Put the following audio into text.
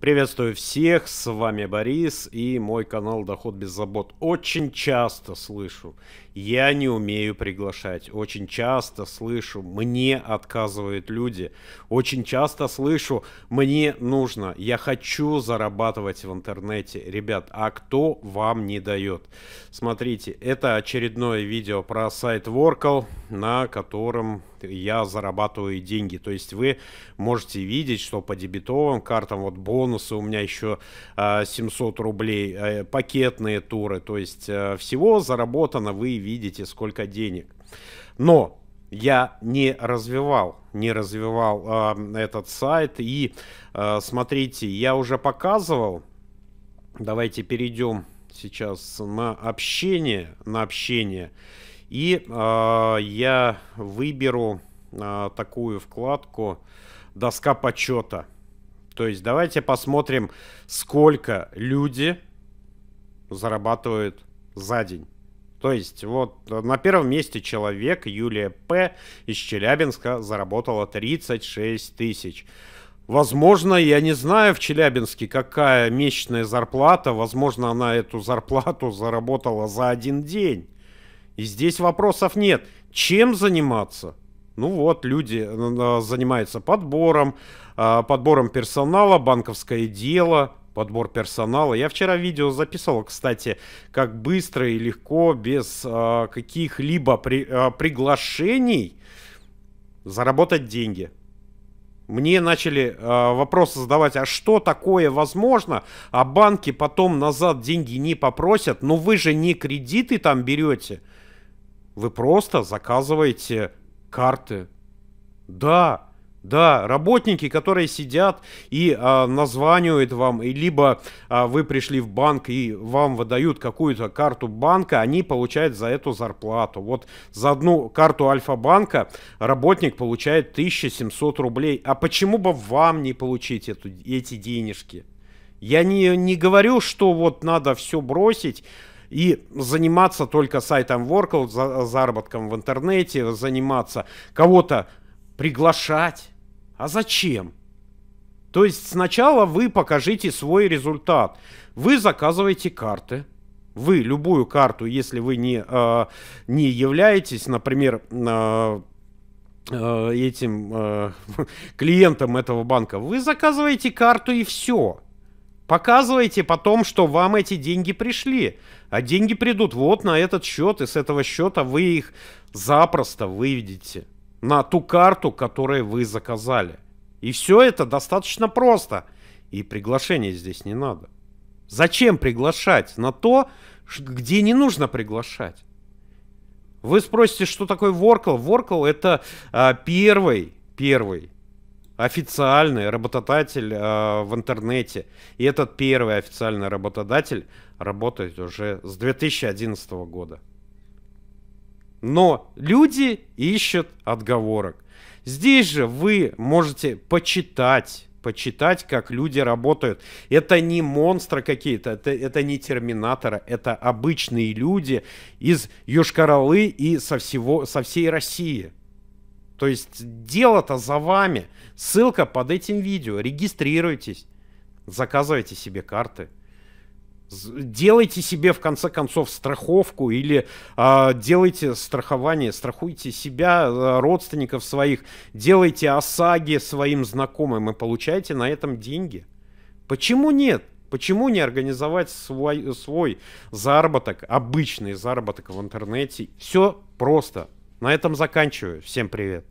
Приветствую всех, с вами Борис и мой канал Доход без забот. Очень часто слышу я не умею приглашать. Очень часто слышу, мне отказывают люди. Очень часто слышу, мне нужно, я хочу зарабатывать в интернете. Ребят, а кто вам не дает? Смотрите, это очередное видео про сайт Workal, на котором я зарабатываю деньги. То есть вы можете видеть, что по дебетовым картам вот бонусы у меня еще 700 а, рублей, э, пакетные туры. То есть э, всего заработано вы видите, сколько денег. Но я не развивал, не развивал э, этот сайт. И э, смотрите, я уже показывал. Давайте перейдем сейчас на общение, на общение. И э, я выберу э, такую вкладку доска почета. То есть давайте посмотрим, сколько люди зарабатывают за день. То есть вот э, на первом месте человек Юлия П. из Челябинска заработала 36 тысяч. Возможно, я не знаю в Челябинске, какая месячная зарплата. Возможно, она эту зарплату заработала за один день. И здесь вопросов нет. Чем заниматься? Ну вот, люди э, э, занимаются подбором, а, подбором персонала, банковское дело – подбор персонала. Я вчера видео записывал, кстати, как быстро и легко, без э, каких-либо при, э, приглашений заработать деньги. Мне начали э, вопросы задавать, а что такое возможно, а банки потом назад деньги не попросят, но вы же не кредиты там берете, вы просто заказываете карты. Да, да, работники, которые сидят и а, названивают вам, и либо а, вы пришли в банк и вам выдают какую-то карту банка, они получают за эту зарплату. Вот за одну карту Альфа-банка работник получает 1700 рублей. А почему бы вам не получить эту, эти денежки? Я не, не говорю, что вот надо все бросить и заниматься только сайтом Workl, за, заработком в интернете, заниматься кого-то приглашать. А зачем? То есть сначала вы покажите свой результат. Вы заказываете карты. Вы любую карту, если вы не, э, не являетесь, например, э, э этим э, клиентом этого банка, вы заказываете карту и все. Показывайте потом, что вам эти деньги пришли. А деньги придут вот на этот счет, и с этого счета вы их запросто выведете на ту карту, которую вы заказали. И все это достаточно просто. И приглашение здесь не надо. Зачем приглашать на то, где не нужно приглашать? Вы спросите, что такое Воркл? Воркл это а, первый, первый официальный работодатель а, в интернете. И этот первый официальный работодатель работает уже с 2011 года. Но люди ищут отговорок. Здесь же вы можете почитать почитать, как люди работают. Это не монстры какие-то, это, это не терминаторы, это обычные люди из Южкоролы и со, всего, со всей России. То есть дело-то за вами. Ссылка под этим видео. Регистрируйтесь, заказывайте себе карты. Делайте себе в конце концов страховку или э, делайте страхование, страхуйте себя, а, родственников своих, делайте ОСАГИ своим знакомым и получайте на этом деньги. Почему нет? Почему не организовать свой, свой заработок, обычный заработок в интернете? Все просто. На этом заканчиваю. Всем привет.